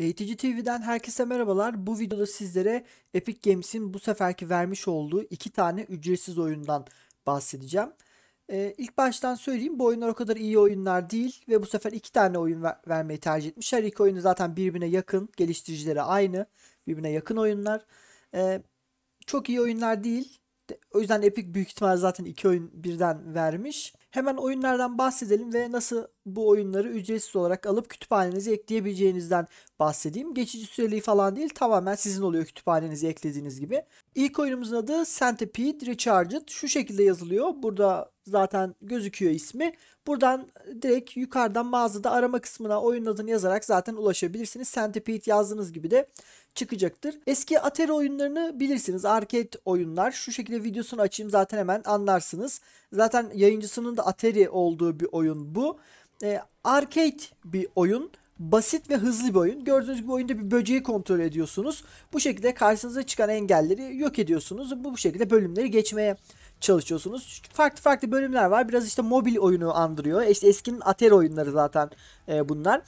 Eğitici TV'den herkese merhabalar. Bu videoda sizlere Epic Games'in bu seferki vermiş olduğu iki tane ücretsiz oyundan bahsedeceğim. Ee, ilk baştan söyleyeyim bu oyunlar o kadar iyi oyunlar değil ve bu sefer iki tane oyun ver- vermeyi tercih etmişler. iki oyunu zaten birbirine yakın, geliştiricileri aynı, birbirine yakın oyunlar. Ee, çok iyi oyunlar değil o yüzden Epic büyük ihtimal zaten iki oyun birden vermiş. Hemen oyunlardan bahsedelim ve nasıl bu oyunları ücretsiz olarak alıp kütüphanenize ekleyebileceğinizden bahsedeyim. Geçici süreliği falan değil tamamen sizin oluyor kütüphanenize eklediğiniz gibi. İlk oyunumuzun adı Centipede Recharged. Şu şekilde yazılıyor. Burada zaten gözüküyor ismi. Buradan direkt yukarıdan mağazada arama kısmına oyun adını yazarak zaten ulaşabilirsiniz. Centipede yazdığınız gibi de çıkacaktır. Eski Atari oyunlarını bilirsiniz. Arcade oyunlar. Şu şekilde videosunu açayım zaten hemen anlarsınız. Zaten yayıncısının da Atari olduğu bir oyun bu. E, arcade bir oyun basit ve hızlı bir oyun. Gördüğünüz gibi oyunda bir böceği kontrol ediyorsunuz. Bu şekilde karşınıza çıkan engelleri yok ediyorsunuz. Bu, şekilde bölümleri geçmeye çalışıyorsunuz. Farklı farklı bölümler var. Biraz işte mobil oyunu andırıyor. İşte eskinin Atari oyunları zaten e, bunlar.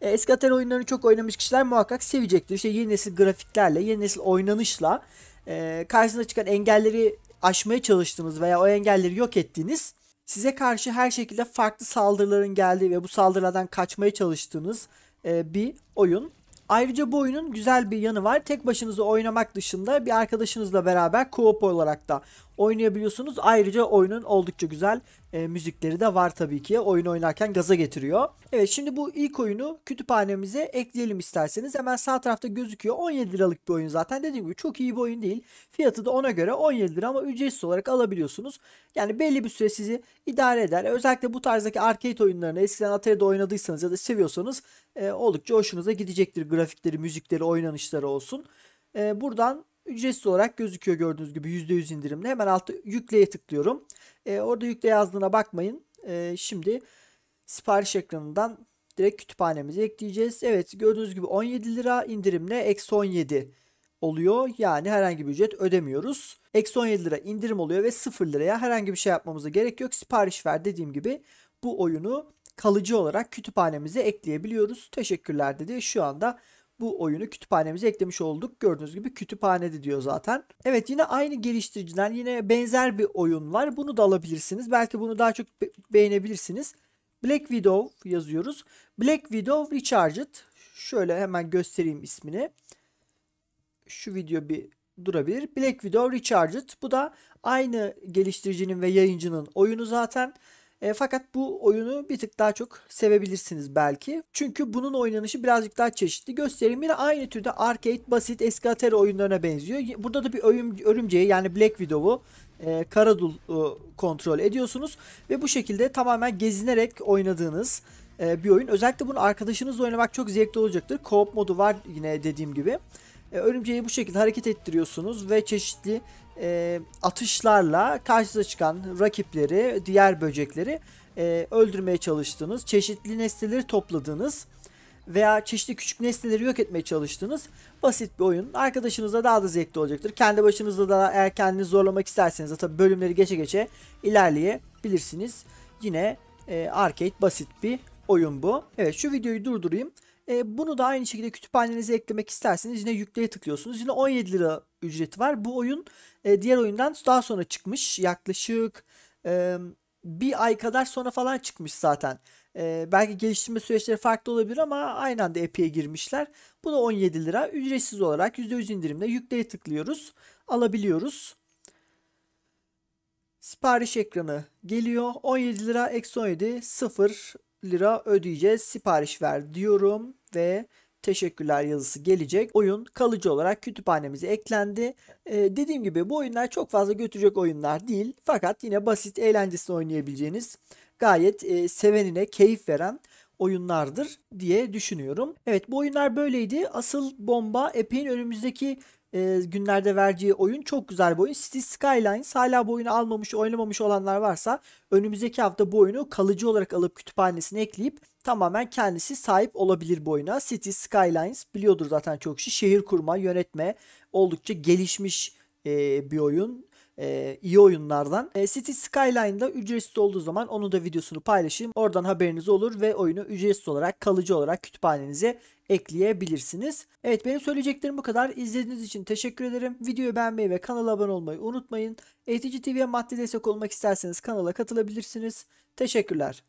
E, eski Atari oyunlarını çok oynamış kişiler muhakkak sevecektir. İşte yeni nesil grafiklerle, yeni nesil oynanışla e, karşınıza çıkan engelleri aşmaya çalıştığınız veya o engelleri yok ettiğiniz size karşı her şekilde farklı saldırıların geldiği ve bu saldırılardan kaçmaya çalıştığınız e, bir oyun. Ayrıca bu oyunun güzel bir yanı var. Tek başınıza oynamak dışında bir arkadaşınızla beraber co-op olarak da oynayabiliyorsunuz. Ayrıca oyunun oldukça güzel e, müzikleri de var tabii ki. Oyun oynarken gaza getiriyor. Evet şimdi bu ilk oyunu kütüphanemize ekleyelim isterseniz. Hemen sağ tarafta gözüküyor. 17 liralık bir oyun zaten. Dediğim gibi çok iyi bir oyun değil. Fiyatı da ona göre 17 lira ama ücretsiz olarak alabiliyorsunuz. Yani belli bir süre sizi idare eder. Özellikle bu tarzdaki arcade oyunlarını eskiden Atari'de oynadıysanız ya da seviyorsanız e, oldukça hoşunuza gidecektir. Grafikleri, müzikleri, oynanışları olsun. E, buradan ücretsiz olarak gözüküyor gördüğünüz gibi %100 indirimli. Hemen altta yükleye tıklıyorum. E, orada yükle yazdığına bakmayın. E, şimdi sipariş ekranından direkt kütüphanemize ekleyeceğiz. Evet gördüğünüz gibi 17 lira indirimle eksi 17 oluyor. Yani herhangi bir ücret ödemiyoruz. Eksi 17 lira indirim oluyor ve 0 liraya herhangi bir şey yapmamıza gerek yok. Sipariş ver dediğim gibi bu oyunu kalıcı olarak kütüphanemize ekleyebiliyoruz. Teşekkürler dedi. Şu anda bu oyunu kütüphanemize eklemiş olduk. Gördüğünüz gibi kütüphanede diyor zaten. Evet yine aynı geliştiriciden yine benzer bir oyun var. Bunu da alabilirsiniz. Belki bunu daha çok be beğenebilirsiniz. Black Widow yazıyoruz. Black Widow Recharged. Şöyle hemen göstereyim ismini. Şu video bir durabilir. Black Widow Recharged. Bu da aynı geliştiricinin ve yayıncının oyunu zaten. E, fakat bu oyunu bir tık daha çok sevebilirsiniz belki. Çünkü bunun oynanışı birazcık daha çeşitli. Göstereyim yine aynı türde arcade basit eski Atari oyunlarına benziyor. Burada da bir ölüm, örümceği yani Black Widow'u e, Karadul e, kontrol ediyorsunuz. Ve bu şekilde tamamen gezinerek oynadığınız e, bir oyun. Özellikle bunu arkadaşınızla oynamak çok zevkli olacaktır. Co-op modu var yine dediğim gibi. E, örümceği bu şekilde hareket ettiriyorsunuz ve çeşitli e, atışlarla karşınıza çıkan rakipleri, diğer böcekleri e, öldürmeye çalıştınız. Çeşitli nesneleri topladınız veya çeşitli küçük nesneleri yok etmeye çalıştınız. basit bir oyun. Arkadaşınızla daha da zevkli olacaktır. Kendi başınızda da eğer kendinizi zorlamak isterseniz de tabi bölümleri geçe geçe ilerleyebilirsiniz. Yine e, arcade basit bir oyun bu. Evet şu videoyu durdurayım. E, bunu da aynı şekilde kütüphanenize eklemek isterseniz yine yükleye tıklıyorsunuz. Yine 17 lira ücreti var. Bu oyun e, diğer oyundan daha sonra çıkmış. Yaklaşık e, bir ay kadar sonra falan çıkmış zaten. belki geliştirme süreçleri farklı olabilir ama aynı anda Epic'e girmişler. Bu da 17 lira. Ücretsiz olarak %100 indirimle yükleye tıklıyoruz. Alabiliyoruz. Sipariş ekranı geliyor. 17 lira eksi 17 0 lira ödeyeceğiz. Sipariş ver diyorum ve teşekkürler yazısı gelecek. Oyun kalıcı olarak kütüphanemize eklendi. Ee, dediğim gibi bu oyunlar çok fazla götürecek oyunlar değil. Fakat yine basit eğlencesini oynayabileceğiniz gayet e, sevenine keyif veren oyunlardır diye düşünüyorum. Evet bu oyunlar böyleydi. Asıl bomba epey'in önümüzdeki e, günlerde vereceği oyun çok güzel bir oyun. City Skylines hala bu oyunu almamış, oynamamış olanlar varsa önümüzdeki hafta bu oyunu kalıcı olarak alıp kütüphanesine ekleyip tamamen kendisi sahip olabilir bu oyuna. City Skylines biliyordur zaten çok kişi. Şehir kurma, yönetme oldukça gelişmiş e, bir oyun e, iyi oyunlardan. E, City Skyline'da ücretsiz olduğu zaman onun da videosunu paylaşayım. Oradan haberiniz olur ve oyunu ücretsiz olarak kalıcı olarak kütüphanenize ekleyebilirsiniz. Evet benim söyleyeceklerim bu kadar. İzlediğiniz için teşekkür ederim. Videoyu beğenmeyi ve kanala abone olmayı unutmayın. Eğitici TV'ye maddi destek olmak isterseniz kanala katılabilirsiniz. Teşekkürler.